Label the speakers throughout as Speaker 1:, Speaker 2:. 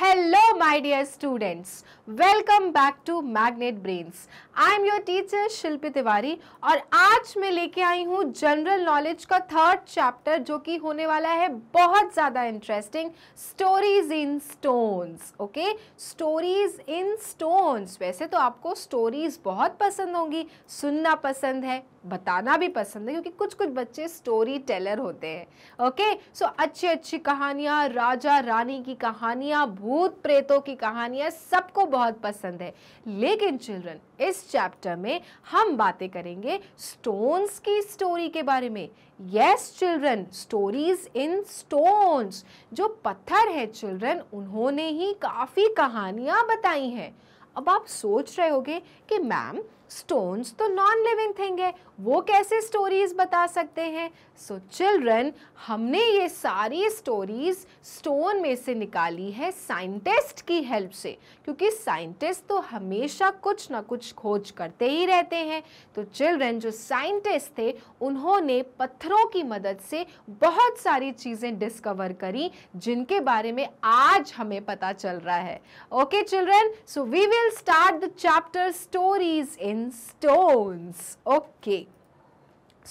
Speaker 1: Hello my dear students welcome back to magnet brains I am your teacher Shilpi Tiwari और आज मैं लेके आई हूँ जनरल नॉलेज का थर्ड चैप्टर जो कि होने वाला है बहुत ज़्यादा interesting stories in stones okay stories in stones वैसे तो आपको स्टोरीज बहुत पसंद होंगी सुनना पसंद है बताना भी पसंद है क्योंकि कुछ कुछ बच्चे स्टोरी टेलर होते हैं ओके सो अच्छी अच्छी कहानियाँ राजा रानी की कहानियाँ भूत प्रेतों की कहानियाँ सबको बहुत पसंद है लेकिन चिल्ड्रन इस चैप्टर में हम बातें करेंगे स्टोन्स की स्टोरी के बारे में yes children stories in stones जो पत्थर है चिल्ड्रन उन्होंने ही काफ़ी कहानियाँ बताई हैं अब आप सोच रहे होगे कि मैम स्टोन्स तो नॉन लिविंग थिंग है वो कैसे स्टोरीज बता सकते हैं सो so, चिल्ड्रन हमने ये सारी स्टोरीज स्टोन में से निकाली है साइंटिस्ट की हेल्प से क्योंकि साइंटिस्ट तो हमेशा कुछ ना कुछ खोज करते ही रहते हैं तो चिल्ड्रन जो साइंटिस्ट थे उन्होंने पत्थरों की मदद से बहुत सारी चीज़ें डिस्कवर करी जिनके बारे में आज हमें पता चल रहा है okay children so we will start the chapter stories in stones okay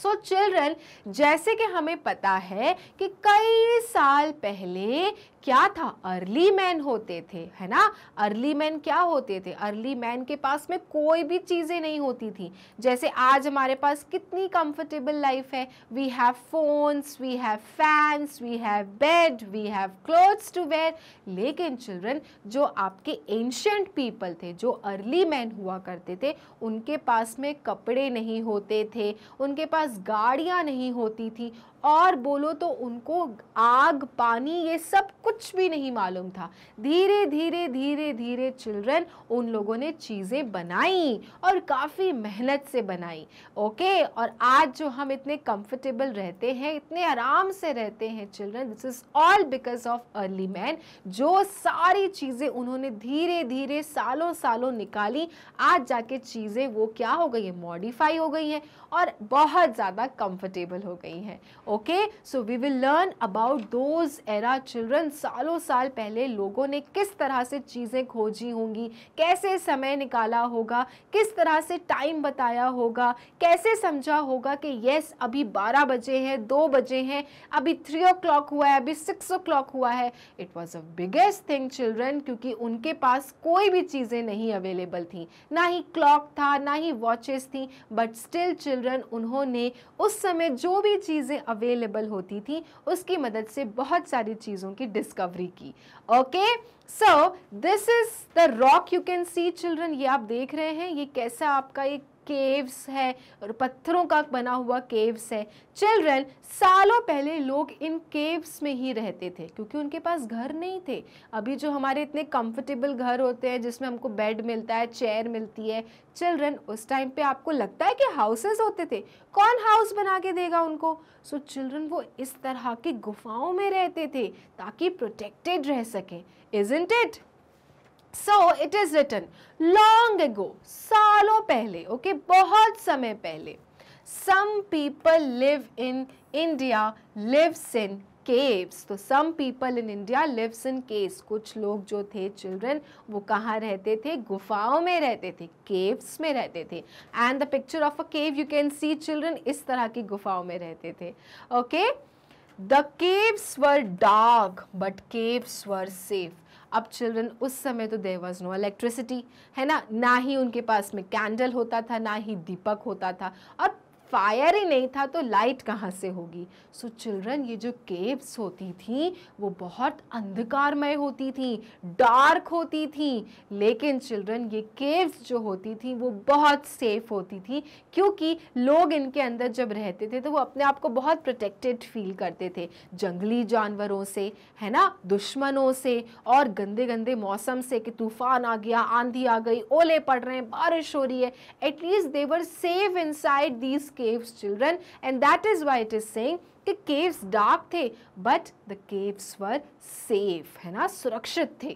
Speaker 1: so so, children जैसे कि हमें पता है कि कई साल पहले क्या था अर्ली मैन होते थे है ना अर्ली मैन क्या होते थे अर्ली मैन के पास में कोई भी चीज़ें नहीं होती थी जैसे आज हमारे पास कितनी कंफर्टेबल लाइफ है we have phones we have fans we have bed we have clothes to wear लेकिन चिल्ड्रन जो आपके एंशंट पीपल थे जो अर्ली मैन हुआ करते थे उनके पास में कपड़े नहीं होते थे उनके पास गाड़ियाँ नहीं होती थी और बोलो तो उनको आग पानी ये सब कुछ भी नहीं मालूम था धीरे धीरे धीरे धीरे चिल्ड्रन उन लोगों ने चीज़ें बनाई और काफ़ी मेहनत से बनाई ओके और आज जो हम इतने कंफर्टेबल रहते हैं इतने आराम से रहते हैं children this is all because of early man जो सारी चीज़ें उन्होंने धीरे धीरे सालों सालों निकाली आज जाके चीज़ें वो क्या हो गई है मॉडिफाई हो गई हैं और बहुत ज़्यादा कंफर्टेबल हो गई हैं okay so we will learn about those era children सालों साल पहले लोगों ने किस तरह से चीज़ें खोजी होंगी कैसे समय निकाला होगा किस तरह से टाइम बताया होगा कैसे समझा होगा कि यस अभी 12 बजे हैं दो बजे हैं अभी थ्री ओ हुआ है अभी सिक्स ओ हुआ है it was a biggest thing children क्योंकि उनके पास कोई भी चीज़ें नहीं अवेलेबल थी ना ही क्लॉक था ना ही वॉचेस थी बट स्टिल चिल्ड्रन उन्होंने उस समय जो भी चीज़ें अवेलेबल अवेलेबल होती थी उसकी मदद से बहुत सारी चीज़ों की डिस्कवरी की okay so this is the rock you can see children ये आप देख रहे हैं ये कैसा आपका एक केव्स है और पत्थरों का बना हुआ केव्स है चिल्ड्रन सालों पहले लोग इन केव्स में ही रहते थे क्योंकि उनके पास घर नहीं थे अभी जो हमारे इतने कंफर्टेबल घर होते हैं जिसमें हमको बेड मिलता है चेयर मिलती है चिल्ड्रन उस टाइम पे आपको लगता है कि हाउसेस होते थे कौन हाउस बना के देगा उनको सो so, चिल्ड्रन वो इस तरह की गुफाओं में रहते थे ताकि प्रोटेक्टेड रह सकें is it so it is written long ago सालों पहले ओके okay? बहुत समय पहले some people live in India lives in caves तो some people in India lives in caves कुछ लोग जो थे चिल्ड्रन वो कहाँ रहते थे गुफाओं में रहते थे केव्स में रहते थे and the picture of a cave you can see children इस तरह की गुफाओं में रहते थे okay the caves were dark but caves were safe अब चिल्ड्रन उस समय तो देर वॉज नो इलेक्ट्रिसिटी है ना ना ही उनके पास में कैंडल होता था ना ही दीपक होता था और फायर ही नहीं था तो लाइट कहाँ से होगी सो चिल्ड्रन ये जो केव्स होती थी वो बहुत अंधकारमय होती थी डार्क होती थी लेकिन चिल्ड्रन ये केव्स जो होती थी वो बहुत सेफ होती थी क्योंकि लोग इनके अंदर जब रहते थे तो वो अपने आप को बहुत प्रोटेक्टेड फील करते थे जंगली जानवरों से है ना दुश्मनों से और गंदे गंदे मौसम से कि तूफान आ गया आंधी आ गई ओले पड़ रहे हैं बारिश हो रही है at least they were safe inside these caves children and that is why it is saying the caves dark थे but the caves were safe है ना सुरक्षित थे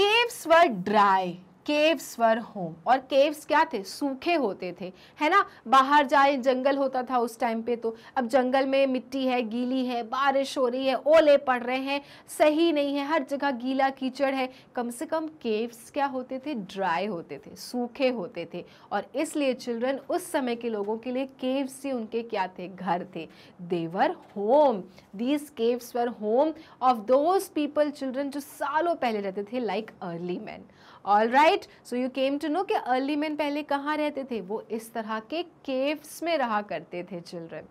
Speaker 1: caves were dry caves were home और केव्स क्या थे सूखे होते थे है ना बाहर जाए जंगल होता था उस टाइम पे तो अब जंगल में मिट्टी है गीली है बारिश हो रही है ओले पड़ रहे हैं सही नहीं है हर जगह गीला कीचड़ है कम से कम केव्स क्या होते थे ड्राई होते थे सूखे होते थे और इसलिए चिल्ड्रन उस समय के लोगों के लिए केव्स ही उनके क्या थे घर थे they were home these caves were home of those people children जो सालों पहले रहते थे like early man all right so you came to know कि अर्ली मैन पहले कहाँ रहते थे वो इस तरह के केव्स में रहा करते थे children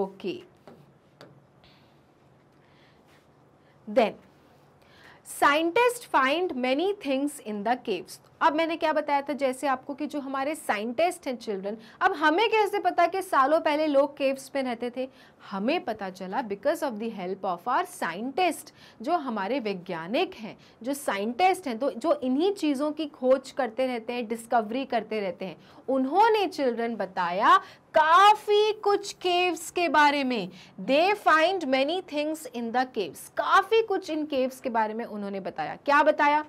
Speaker 1: okay then scientist find many things in the caves अब मैंने क्या बताया था जैसे आपको कि जो हमारे साइंटिस्ट हैं चिल्ड्रन अब हमें कैसे पता कि सालों पहले लोग केव्स में रहते थे हमें पता चला because of the help of our scientist जो हमारे वैज्ञानिक हैं जो साइंटिस्ट हैं तो जो इन्हीं चीज़ों की खोज करते रहते हैं डिस्कवरी करते रहते हैं उन्होंने चिल्ड्रन बताया काफी कुछ केव्स के बारे में they find many things in the caves काफी कुछ इन केव्स के बारे में उन्होंने बताया क्या बताया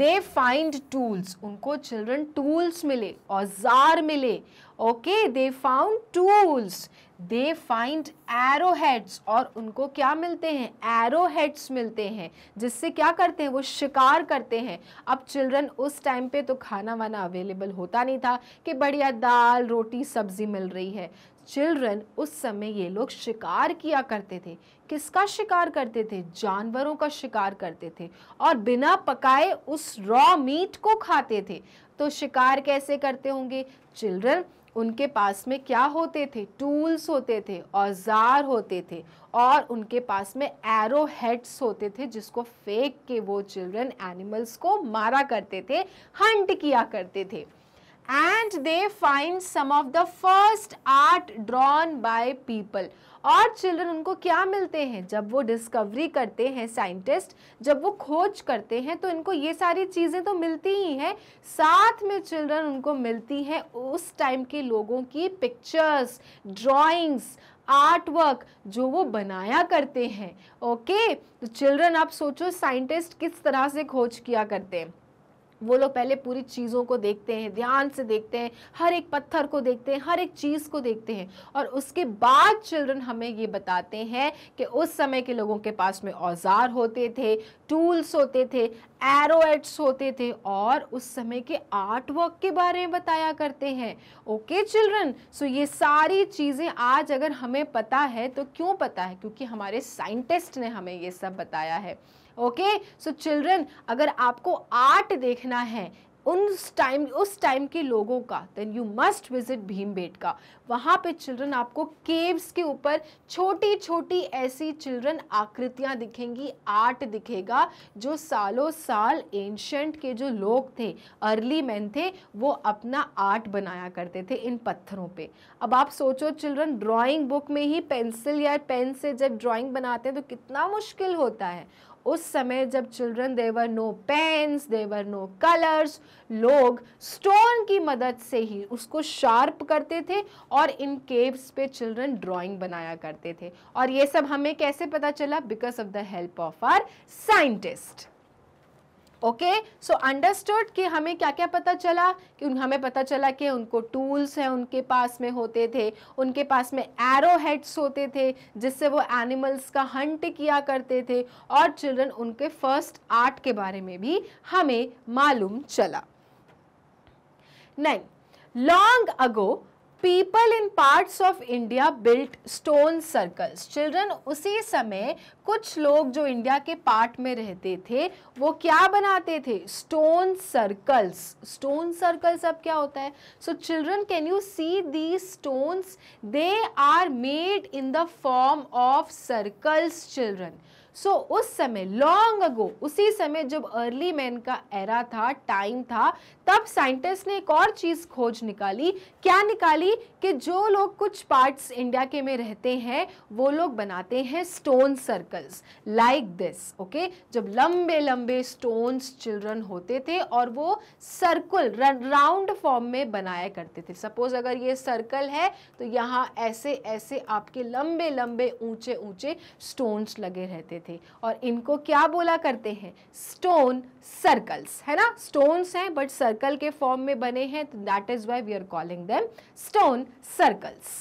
Speaker 1: दे फाइंड टूल्स उनको चिल्ड्रन टूल्स मिले औजार मिले okay they found tools they find arrowheads और उनको क्या मिलते हैं एरो हेड्स मिलते हैं जिससे क्या करते हैं वो शिकार करते हैं अब चिल्ड्रन उस टाइम पे तो खाना वाना अवेलेबल होता नहीं था कि बढ़िया दाल रोटी सब्जी मिल रही है चिल्ड्रन उस समय ये लोग शिकार किया करते थे किसका शिकार करते थे जानवरों का शिकार करते थे और बिना पकाए उस रॉ मीट को खाते थे तो शिकार कैसे करते होंगे चिल्ड्रन उनके पास में क्या होते थे टूल्स होते थे औजार होते थे और उनके पास में एरो हेड्स होते थे जिसको फेंक के वो चिल्ड्रन एनिमल्स को मारा करते थे हंट किया करते थे and they find some of the first art drawn by people और चिल्ड्रन उनको क्या मिलते हैं जब वो डिस्कवरी करते हैं साइंटिस्ट जब वो खोज करते हैं तो इनको ये सारी चीज़ें तो मिलती ही हैं साथ में चिल्ड्रन उनको मिलती हैं उस टाइम के लोगों की पिक्चर्स ड्राइंग्स आर्टवर्क जो वो बनाया करते हैं ओके तो चिल्ड्रन आप सोचो साइंटिस्ट किस तरह से खोज किया करते हैं वो लोग पहले पूरी चीज़ों को देखते हैं ध्यान से देखते हैं हर एक पत्थर को देखते हैं हर एक चीज़ को देखते हैं और उसके बाद चिल्ड्रन हमें ये बताते हैं कि उस समय के लोगों के पास में औजार होते थे टूल्स होते थे एरोट्स होते थे और उस समय के आर्ट वर्क के बारे में बताया करते हैं ओके चिल्ड्रन सो ये सारी चीज़ें आज अगर हमें पता है तो क्यों पता है क्योंकि हमारे साइंटिस्ट ने हमें ये सब बताया है ओके सो चिल्ड्रन अगर आपको आर्ट देखना है उन टाइम उस टाइम के लोगों का then you must visit Bhimbetka वहाँ पे चिल्ड्रन आपको केव्स के ऊपर छोटी छोटी ऐसी चिल्ड्रन आकृतियाँ दिखेंगी आर्ट दिखेगा जो सालों साल एंशंट के जो लोग थे अर्ली मैन थे वो अपना आर्ट बनाया करते थे इन पत्थरों पे अब आप सोचो चिल्ड्रन ड्राइंग बुक में ही पेंसिल या पेन से जब ड्राइंग बनाते हैं तो कितना मुश्किल होता है उस समय जब children there were no pens there were no colours लोग स्टोन की मदद से ही उसको शार्प करते थे और इन केव्स पे चिल्ड्रन ड्राइंग बनाया करते थे और ये सब हमें कैसे पता चला because of the help of our scientist okay so understood कि हमें क्या क्या पता चला कि हमें पता चला कि उनको टूल्स हैं उनके पास में होते थे उनके पास में एरो हेड्स होते थे जिससे वो एनिमल्स का हंट किया करते थे और चिल्ड्रन उनके फर्स्ट आर्ट के बारे में भी हमें मालूम चला नहीं long ago people in parts of India built stone circles children उसी समय कुछ लोग जो इंडिया के पार्ट में रहते थे वो क्या बनाते थे स्टोन सर्कल्स स्टोन सर्कल्स अब क्या होता है so children can you see the stones they are made in the form of circles children so so, उस समय लॉन्ग अगो उसी समय जब अर्ली मैन का एरा था टाइम था तब साइंटिस्ट ने एक और चीज़ खोज निकाली क्या निकाली कि जो लोग कुछ पार्ट्स इंडिया के में रहते हैं वो लोग बनाते हैं stone circles like this okay जब लंबे लंबे स्टोन्स चिल्ड्रन होते थे और वो सर्कल राउंड फॉर्म में बनाया करते थे सपोज अगर ये सर्कल है तो यहाँ ऐसे ऐसे आपके लंबे लंबे ऊंचे ऊंचे स्टोन्स लगे रहते थे और इनको क्या बोला करते हैं स्टोन सर्कल्स है ना स्टोन्स हैं बट सर्कल के फॉर्म में बने हैं तो that is why we are calling them stone circles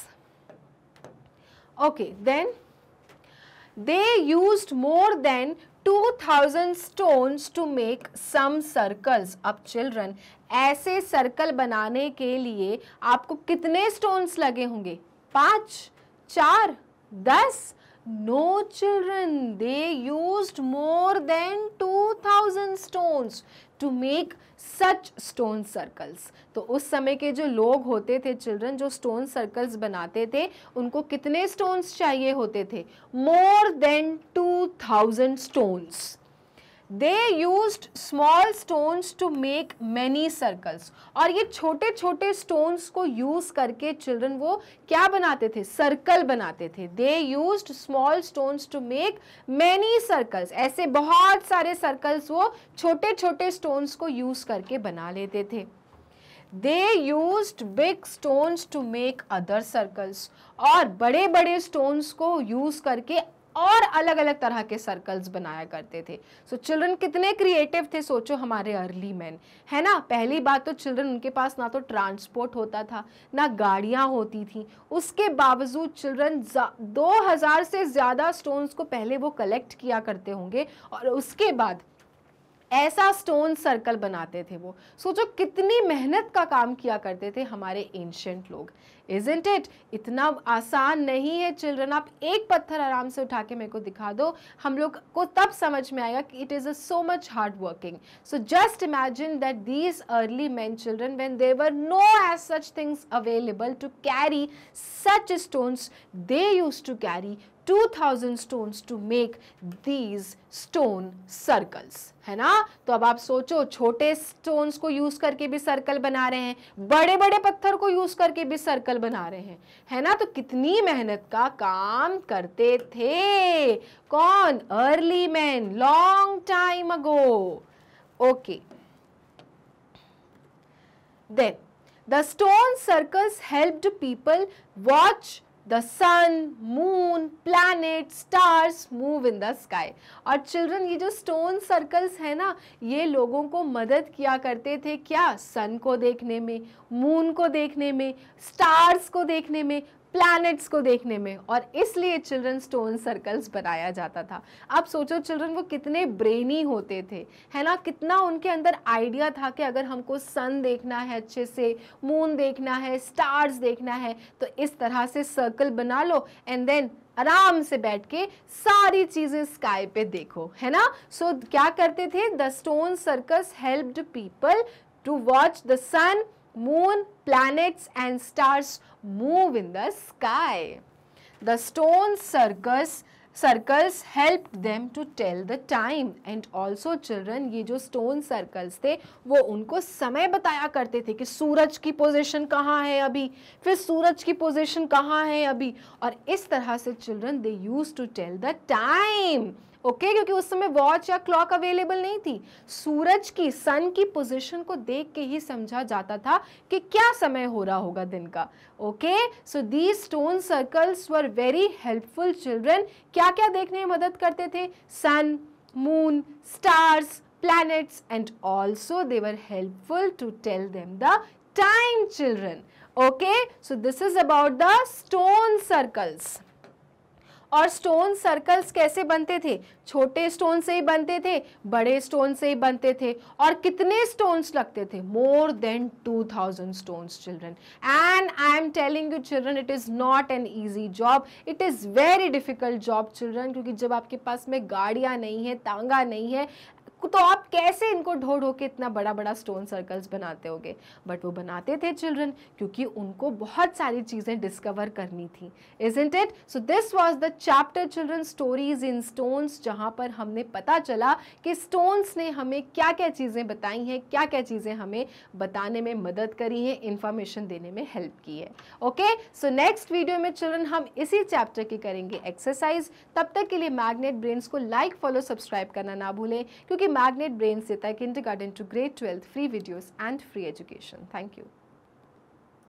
Speaker 1: okay then they use more than 2000 stones to make some circles अब children ऐसे सर्कल बनाने के लिए आपको कितने स्टोन्स लगे होंगे पांच चार दस children they use more than two thousand stones to make such stone circles तो उस समय के जो लोग होते थे चिल्ड्रन जो स्टोन सर्कल्स बनाते थे उनको कितने स्टोन्स चाहिए होते थे more than two thousand stones they use small stones to make many circles और ये छोटे छोटे स्टोन्स को यूज़ करके चिल्ड्रन वो क्या बनाते थे सर्कल बनाते थे they use small stones to make many circles ऐसे बहुत सारे सर्कल्स वो छोटे छोटे स्टोन्स को यूज़ करके बना लेते थे they use big stones to make other circles और बड़े बड़े स्टोन्स को यूज़ करके और अलग अलग तरह के सर्कल्स बनाया करते थे सो so, चिल्ड्रन कितने क्रिएटिव थे सोचो हमारे अर्ली मैन है ना पहली बात तो चिल्ड्रन उनके पास ना तो ट्रांसपोर्ट होता था ना गाड़ियाँ होती थी उसके बावजूद चिल्ड्रन दो हज़ार से ज़्यादा स्टोन्स को पहले वो कलेक्ट किया करते होंगे और उसके बाद ऐसा स्टोन सर्कल बनाते थे वो सोचो कितनी मेहनत का काम किया करते थे हमारे एंशंट लोग इजेंट इट इतना आसान नहीं है चिल्ड्रन आप एक पत्थर आराम से उठा के मेरे को दिखा दो हम लोग को तब समझ में आएगा कि it is a so much hard working so just imagine that these early man children when there were no as such things available to carry such stones they use to carry 2000 stone to make these stone circles है ना तो अब आप सोचो छोटे stones को use करके भी सर्कल बना रहे हैं बड़े बड़े पत्थर को यूज करके भी सर्कल बना रहे हैं है ना तो कितनी मेहनत का काम करते थे कौन early man long time ago okay then the stone circles helped people watch the sun moon planet stars move in the sky और चिल्ड्रन ये जो स्टोन सर्कल्स है ना ये लोगों को मदद किया करते थे क्या सन को देखने में मून को देखने में स्टार्स को देखने में प्लैनेट्स को देखने में और इसलिए चिल्ड्रन स्टोन सर्कल्स बनाया जाता था आप सोचो चिल्ड्रन वो कितने ब्रेनी होते थे है ना कितना उनके अंदर आइडिया था कि अगर हमको सन देखना है अच्छे से मून देखना है स्टार्स देखना है तो इस तरह से सर्कल बना लो एंड देन आराम से बैठ के सारी चीज़ें स्काई पे देखो है ना सो so, क्या करते थे the stone circus helped people to watch the sun moon, planets and stars move in the sky. The stone circus circles help them to tell the time and also children ये जो stone circles थे वो उनको समय बताया करते थे कि सूरज की पोजिशन कहाँ है अभी फिर सूरज की पोजिशन कहाँ है अभी और इस तरह से children they use to tell the time okay okay, क्योंकि उस समय वॉच या क्लॉक अवेलेबल नहीं थी सूरज की सन की पोजीशन को देख के ही समझा जाता था कि क्या समय हो रहा होगा दिन का okay so the stone circles were very helpful children क्या क्या देखने में मदद करते थे sun moon stars planets and also they were helpful to tell tell them the time children okay so this is about the stone और stone circles कैसे बनते थे छोटे स्टोन से ही बनते थे बड़े स्टोन से ही बनते थे और कितने स्टोन्स लगते थे more than 2000 stones children and I am telling you children it is not an easy job it is very difficult job children क्योंकि जब आपके पास में गाड़ियाँ नहीं है तांगा नहीं है तो आप कैसे इनको ढो ढो के इतना बड़ा बड़ा स्टोन सर्कल्स बनाते होगे बट वो बनाते थे चिल्ड्रन क्योंकि उनको बहुत सारी चीज़ें डिस्कवर करनी थी इंट it so this was the chapter children stories in stones जहाँ पर हमने पता चला कि स्टोन्स ने हमें क्या क्या चीज़ें बताई हैं क्या क्या चीज़ें हमें बताने में मदद करी हैं इन्फॉर्मेशन देने में हेल्प की है ओके सो नेक्स्ट वीडियो में चिल्ड्रन हम इसी चैप्टर की करेंगे एक्सरसाइज तब तक के लिए मैग्नेट ब्रेन्स को लाइक फॉलो सब्सक्राइब करना ना भूलें क्योंकि Magnet Brain Sita Kindergarten to Grade 12, free videos and free education. Thank you.